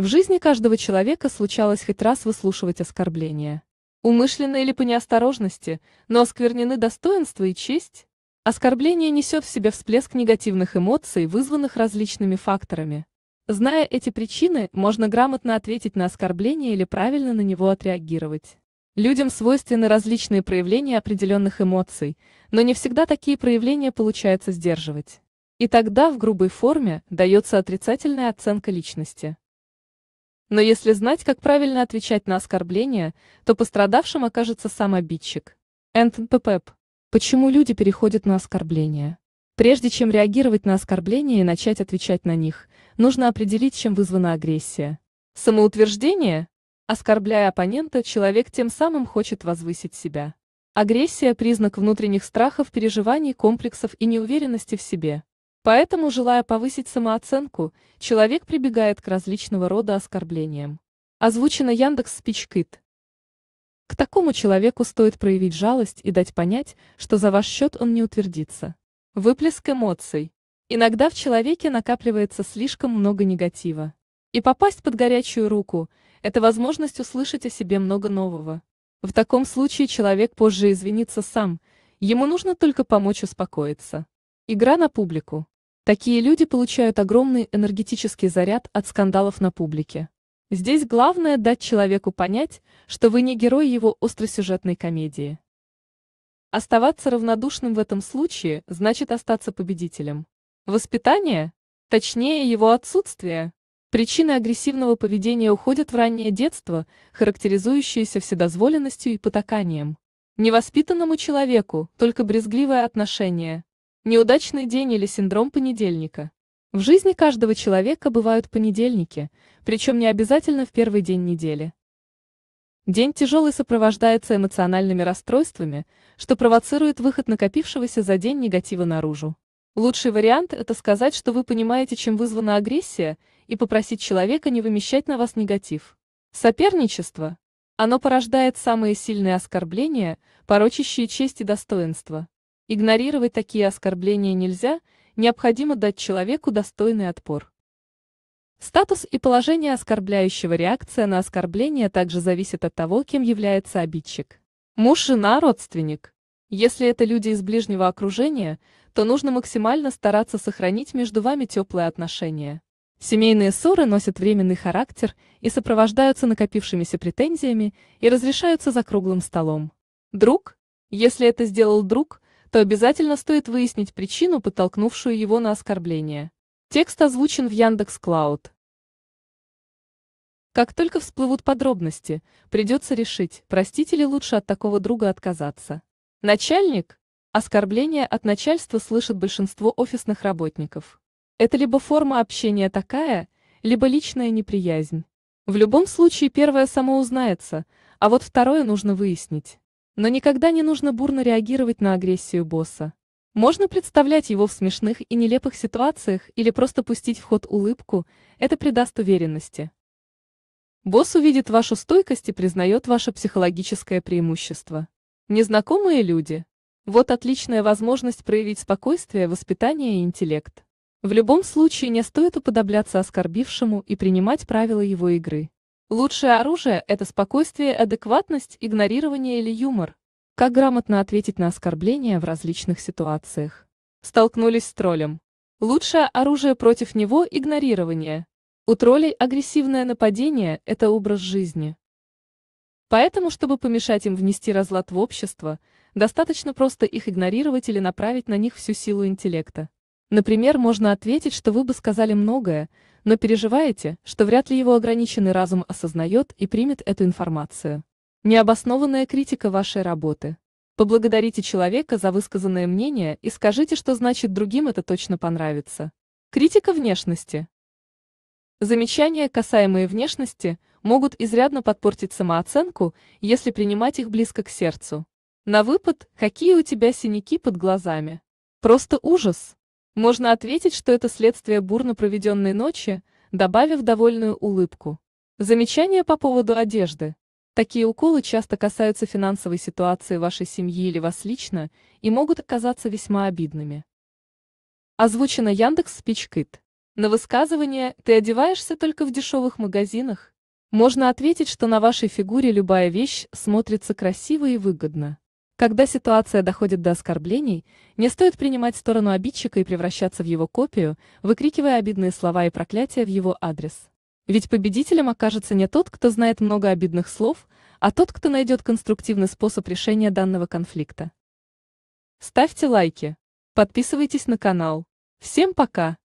В жизни каждого человека случалось хоть раз выслушивать оскорбления. Умышленно или по неосторожности, но осквернены достоинство и честь. Оскорбление несет в себе всплеск негативных эмоций, вызванных различными факторами. Зная эти причины, можно грамотно ответить на оскорбление или правильно на него отреагировать. Людям свойственны различные проявления определенных эмоций, но не всегда такие проявления получается сдерживать. И тогда в грубой форме дается отрицательная оценка личности. Но если знать, как правильно отвечать на оскорбления, то пострадавшим окажется сам обидчик. Энтон Пепеп. Почему люди переходят на оскорбления? Прежде чем реагировать на оскорбления и начать отвечать на них, нужно определить, чем вызвана агрессия. Самоутверждение? Оскорбляя оппонента, человек тем самым хочет возвысить себя. Агрессия – признак внутренних страхов, переживаний, комплексов и неуверенности в себе. Поэтому, желая повысить самооценку, человек прибегает к различного рода оскорблениям. Озвучено Яндекс Спичкит. К такому человеку стоит проявить жалость и дать понять, что за ваш счет он не утвердится. Выплеск эмоций. Иногда в человеке накапливается слишком много негатива. И попасть под горячую руку – это возможность услышать о себе много нового. В таком случае человек позже извинится сам, ему нужно только помочь успокоиться. Игра на публику. Такие люди получают огромный энергетический заряд от скандалов на публике. Здесь главное дать человеку понять, что вы не герой его остросюжетной комедии. Оставаться равнодушным в этом случае значит остаться победителем. Воспитание, точнее его отсутствие, причины агрессивного поведения уходят в раннее детство, характеризующееся вседозволенностью и потаканием. Невоспитанному человеку только брезгливое отношение – Неудачный день или синдром понедельника. В жизни каждого человека бывают понедельники, причем не обязательно в первый день недели. День тяжелый сопровождается эмоциональными расстройствами, что провоцирует выход накопившегося за день негатива наружу. Лучший вариант – это сказать, что вы понимаете, чем вызвана агрессия, и попросить человека не вымещать на вас негатив. Соперничество. Оно порождает самые сильные оскорбления, порочащие честь и достоинство. Игнорировать такие оскорбления нельзя, необходимо дать человеку достойный отпор. Статус и положение оскорбляющего реакция на оскорбление также зависит от того, кем является обидчик. Муж, жена, родственник. Если это люди из ближнего окружения, то нужно максимально стараться сохранить между вами теплые отношения. Семейные ссоры носят временный характер и сопровождаются накопившимися претензиями и разрешаются за круглым столом. Друг? Если это сделал друг – то обязательно стоит выяснить причину, подтолкнувшую его на оскорбление. Текст озвучен в Яндекс Клауд. Как только всплывут подробности, придется решить, простить или лучше от такого друга отказаться. Начальник? Оскорбление от начальства слышит большинство офисных работников. Это либо форма общения такая, либо личная неприязнь. В любом случае первое само узнается, а вот второе нужно выяснить. Но никогда не нужно бурно реагировать на агрессию босса. Можно представлять его в смешных и нелепых ситуациях или просто пустить в ход улыбку, это придаст уверенности. Босс увидит вашу стойкость и признает ваше психологическое преимущество. Незнакомые люди. Вот отличная возможность проявить спокойствие, воспитание и интеллект. В любом случае не стоит уподобляться оскорбившему и принимать правила его игры. Лучшее оружие – это спокойствие, адекватность, игнорирование или юмор. Как грамотно ответить на оскорбления в различных ситуациях? Столкнулись с троллем. Лучшее оружие против него – игнорирование. У троллей агрессивное нападение – это образ жизни. Поэтому, чтобы помешать им внести разлад в общество, достаточно просто их игнорировать или направить на них всю силу интеллекта. Например, можно ответить, что вы бы сказали многое, но переживаете, что вряд ли его ограниченный разум осознает и примет эту информацию. Необоснованная критика вашей работы. Поблагодарите человека за высказанное мнение и скажите, что значит другим это точно понравится. Критика внешности. Замечания, касаемые внешности, могут изрядно подпортить самооценку, если принимать их близко к сердцу. На выпад, какие у тебя синяки под глазами. Просто ужас. Можно ответить, что это следствие бурно проведенной ночи, добавив довольную улыбку. Замечание по поводу одежды. Такие уколы часто касаются финансовой ситуации вашей семьи или вас лично и могут оказаться весьма обидными. Озвучено Яндекс Спичкит. На высказывание «ты одеваешься только в дешевых магазинах» можно ответить, что на вашей фигуре любая вещь смотрится красиво и выгодно. Когда ситуация доходит до оскорблений, не стоит принимать сторону обидчика и превращаться в его копию, выкрикивая обидные слова и проклятия в его адрес. Ведь победителем окажется не тот, кто знает много обидных слов, а тот, кто найдет конструктивный способ решения данного конфликта. Ставьте лайки, подписывайтесь на канал. Всем пока!